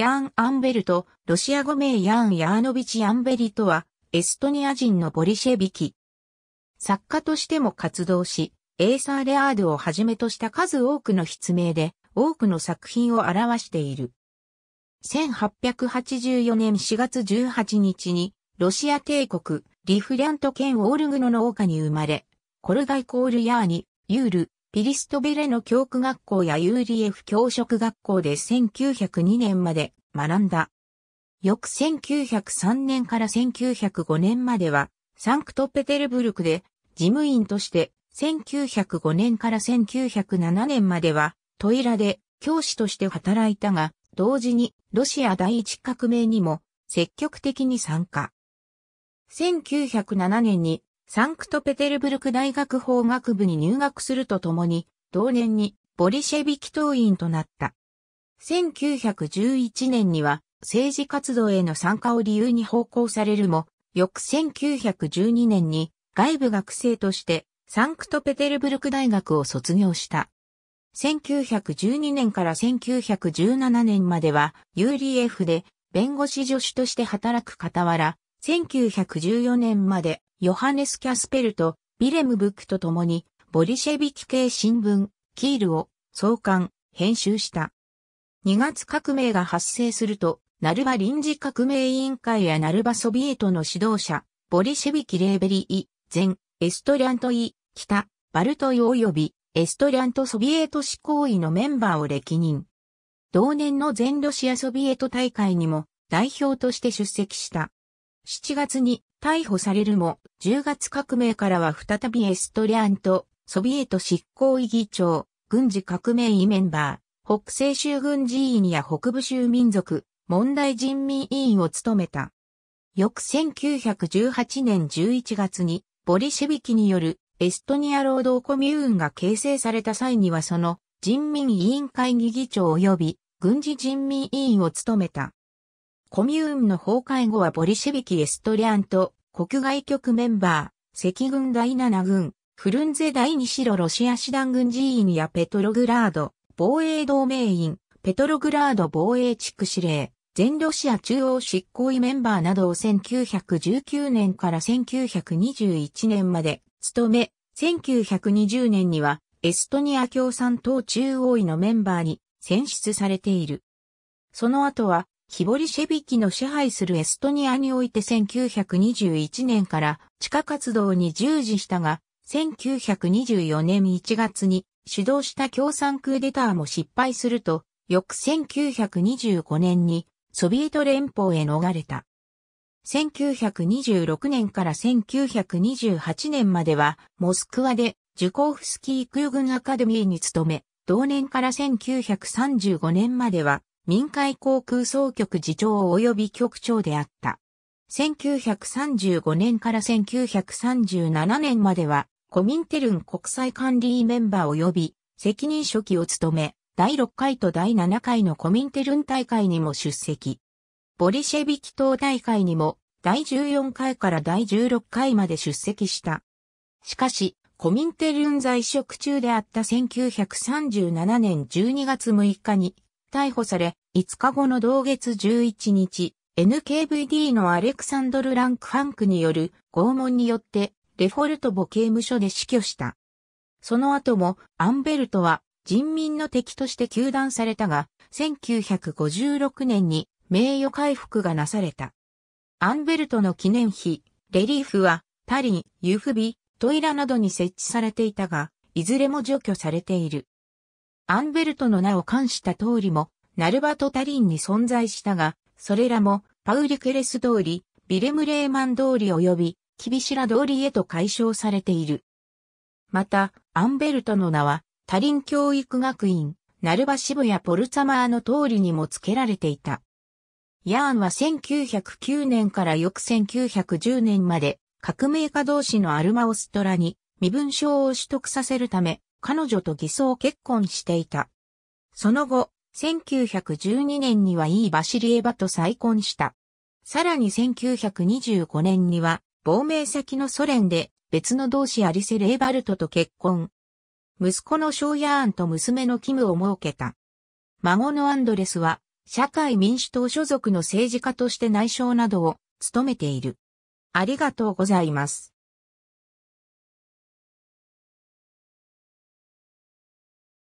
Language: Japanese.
ヤーン・アンベルト、ロシア語名ヤーン・ヤーノビチ・アンベリとは、エストニア人のボリシェビキ。作家としても活動し、エーサー・レアードをはじめとした数多くの筆名で、多くの作品を表している。1884年4月18日に、ロシア帝国、リフリャント県オールグノの丘に生まれ、コルガイコールヤーニ、ユール、ピリストベレの教区学校やユーリエフ教職学校で1902年まで学んだ。翌1903年から1905年までは、サンクトペテルブルクで事務員として、1905年から1907年までは、トイラで教師として働いたが、同時にロシア第一革命にも積極的に参加。1907年にサンクトペテルブルク大学法学部に入学するとともに、同年にボリシェビキ党員となった。1911年には政治活動への参加を理由に奉公されるも、翌1912年に外部学生としてサンクトペテルブルク大学を卒業した。1912年から1917年までは u d f で弁護士助手として働く傍ら、1914年までヨハネス・キャスペルとビレム・ブックと共に、ボリシェビキ系新聞、キールを創刊、編集した。2月革命が発生すると、ナルバ臨時革命委員会やナルバソビエトの指導者、ボリシェビキ・レーベリー・イ、前、エストリャントイ、北、バルトイ及び、エストリャントソビエト執行委のメンバーを歴任。同年の全ロシアソビエト大会にも代表として出席した。7月に逮捕されるも、10月革命からは再びエストリアンとソビエト執行委議長、軍事革命委メンバー、北西州軍事委員や北部州民族、問題人民委員を務めた。翌1918年11月に、ボリシェビキによるエストニア労働コミューンが形成された際にはその人民委員会議議長及び軍事人民委員を務めた。コミューンの崩壊後はボリシェビキ・エストリアンと国外局メンバー、赤軍第7軍、フルンゼ第2白ロシア師団軍人員やペトログラード、防衛同盟員、ペトログラード防衛地区司令、全ロシア中央執行委メンバーなどを1919年から1921年まで務め、1920年にはエストニア共産党中央委のメンバーに選出されている。その後はヒボリシェビキの支配するエストニアにおいて1921年から地下活動に従事したが、1924年1月に主導した共産クーデターも失敗すると、翌1925年にソビエト連邦へ逃れた。1926年から1928年まではモスクワでジュコーフスキー空軍アカデミーに勤め、同年から1935年までは民海航空総局次長及び局長であった。1935年から1937年までは、コミンテルン国際管理メンバー及び責任書記を務め、第6回と第7回のコミンテルン大会にも出席。ボリシェビキ党大会にも第14回から第16回まで出席した。しかし、コミンテルン在職中であった1937年12月6日に逮捕され、5日後の同月11日、NKVD のアレクサンドル・ランクファンクによる拷問によって、デフォルト母刑務所で死去した。その後も、アンベルトは人民の敵として求断されたが、1956年に名誉回復がなされた。アンベルトの記念碑、レリーフは、パリン、ユフビ、トイラなどに設置されていたが、いずれも除去されている。アンベルトの名を冠した通りも、ナルバトタリンに存在したが、それらも、パウリケレス通り、ビレムレーマン通り及び、キビシラ通りへと解消されている。また、アンベルトの名は、タリン教育学院、ナルバ渋谷ポルツァマーの通りにも付けられていた。ヤーンは1909年から翌1910年まで、革命家同士のアルマオストラに身分証を取得させるため、彼女と偽装結婚していた。その後、1912年にはイー・バシリエバと再婚した。さらに1925年には、亡命先のソ連で別の同志アリセ・レーバルトと結婚。息子のショーヤーンと娘のキムを設けた。孫のアンドレスは、社会民主党所属の政治家として内相などを務めている。ありがとうございます。